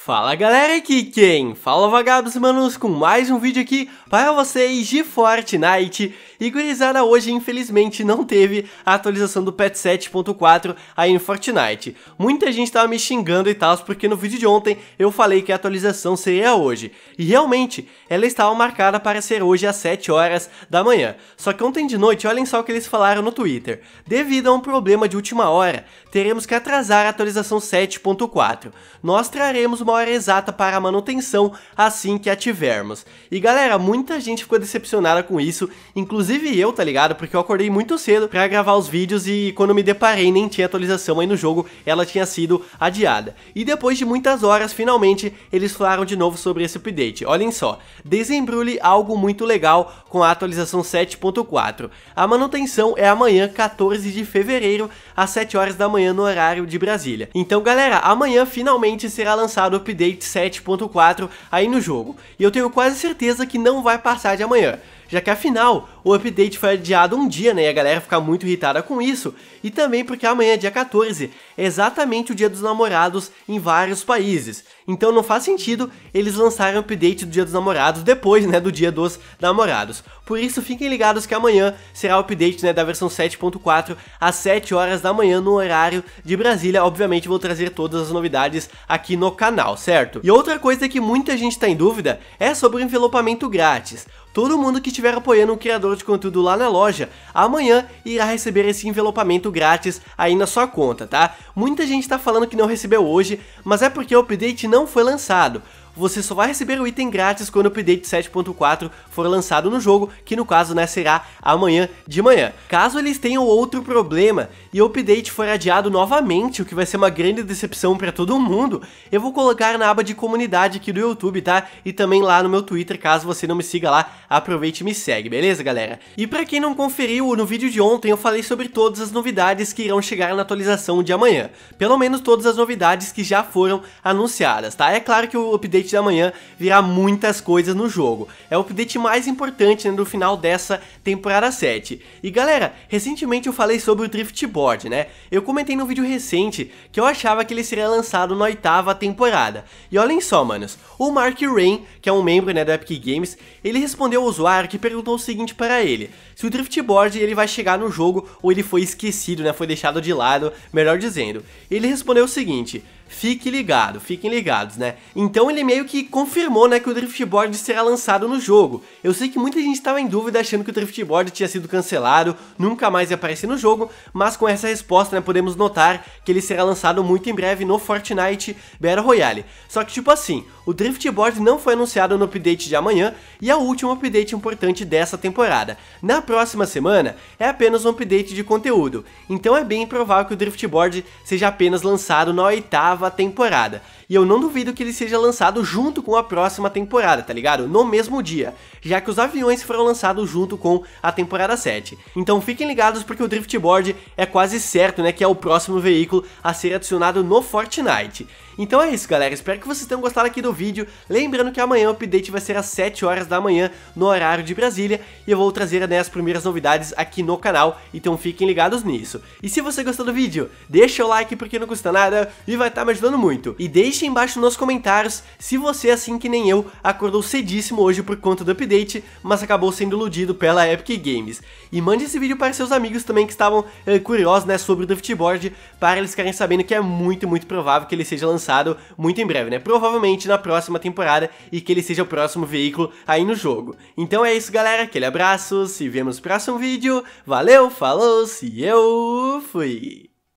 Fala galera, aqui quem? Fala vagabos manos com mais um vídeo aqui para vocês de Fortnite E gurizada, hoje infelizmente não teve a atualização do patch 7.4 aí no Fortnite Muita gente tava me xingando e tal, porque no vídeo de ontem eu falei que a atualização seria hoje E realmente, ela estava marcada para ser hoje às 7 horas da manhã Só que ontem de noite, olhem só o que eles falaram no Twitter Devido a um problema de última hora, teremos que atrasar a atualização 7.4 Nós traremos uma hora exata para a manutenção assim que a tivermos. E galera, muita gente ficou decepcionada com isso, inclusive eu, tá ligado? Porque eu acordei muito cedo para gravar os vídeos e quando me deparei nem tinha atualização aí no jogo, ela tinha sido adiada. E depois de muitas horas, finalmente, eles falaram de novo sobre esse update. Olhem só, desembrulhe algo muito legal com a atualização 7.4. A manutenção é amanhã, 14 de fevereiro, às 7 horas da manhã no horário de Brasília. Então galera, amanhã finalmente será lançado update 7.4 aí no jogo, e eu tenho quase certeza que não vai passar de amanhã já que afinal o update foi adiado um dia, né? E a galera fica muito irritada com isso. E também porque amanhã, é dia 14, é exatamente o dia dos namorados em vários países. Então não faz sentido eles lançarem o update do dia dos namorados depois, né? Do dia dos namorados. Por isso fiquem ligados que amanhã será o update né, da versão 7.4 às 7 horas da manhã no horário de Brasília. Obviamente vou trazer todas as novidades aqui no canal, certo? E outra coisa que muita gente está em dúvida é sobre o envelopamento grátis todo mundo que estiver apoiando o criador de conteúdo lá na loja, amanhã irá receber esse envelopamento grátis aí na sua conta, tá? Muita gente está falando que não recebeu hoje, mas é porque o update não foi lançado você só vai receber o item grátis quando o update 7.4 for lançado no jogo, que no caso né, será amanhã de manhã. Caso eles tenham outro problema e o update for adiado novamente, o que vai ser uma grande decepção para todo mundo, eu vou colocar na aba de comunidade aqui do YouTube, tá? E também lá no meu Twitter, caso você não me siga lá, aproveite e me segue, beleza galera? E para quem não conferiu, no vídeo de ontem eu falei sobre todas as novidades que irão chegar na atualização de amanhã. Pelo menos todas as novidades que já foram anunciadas, tá? É claro que o update update da manhã virá muitas coisas no jogo. É o update mais importante né, do final dessa temporada 7. E galera, recentemente eu falei sobre o Drift Board, né? Eu comentei no vídeo recente que eu achava que ele seria lançado na oitava temporada. E olhem só, manos, o Mark Rain, que é um membro né, da Epic Games, ele respondeu ao usuário que perguntou o seguinte para ele, se o Drift Board ele vai chegar no jogo ou ele foi esquecido, né, foi deixado de lado, melhor dizendo. Ele respondeu o seguinte, Fique ligado, fiquem ligados, né? Então ele meio que confirmou, né, que o Driftboard será lançado no jogo. Eu sei que muita gente estava em dúvida achando que o Driftboard tinha sido cancelado, nunca mais ia aparecer no jogo, mas com essa resposta, né, podemos notar que ele será lançado muito em breve no Fortnite Battle Royale. Só que tipo assim, o Driftboard não foi anunciado no update de amanhã e é o último update importante dessa temporada. Na próxima semana é apenas um update de conteúdo, então é bem provável que o Driftboard seja apenas lançado na oitava oitava temporada. E eu não duvido que ele seja lançado junto com a próxima temporada, tá ligado? No mesmo dia, já que os aviões foram lançados junto com a temporada 7. Então fiquem ligados porque o Driftboard é quase certo, né, que é o próximo veículo a ser adicionado no Fortnite. Então é isso, galera. Espero que vocês tenham gostado aqui do vídeo. Lembrando que amanhã o update vai ser às 7 horas da manhã, no horário de Brasília, e eu vou trazer né, as primeiras novidades aqui no canal, então fiquem ligados nisso. E se você gostou do vídeo, deixa o like porque não custa nada e vai estar tá me ajudando muito. E deixa embaixo nos comentários se você, assim que nem eu, acordou cedíssimo hoje por conta do update, mas acabou sendo iludido pela Epic Games. E mande esse vídeo para seus amigos também que estavam eh, curiosos né, sobre o Driftboard, para eles ficarem sabendo que é muito, muito provável que ele seja lançado lançado muito em breve, né? Provavelmente na próxima temporada e que ele seja o próximo veículo aí no jogo. Então é isso, galera. Aquele abraço, se vemos no próximo vídeo. Valeu, falou, se eu fui!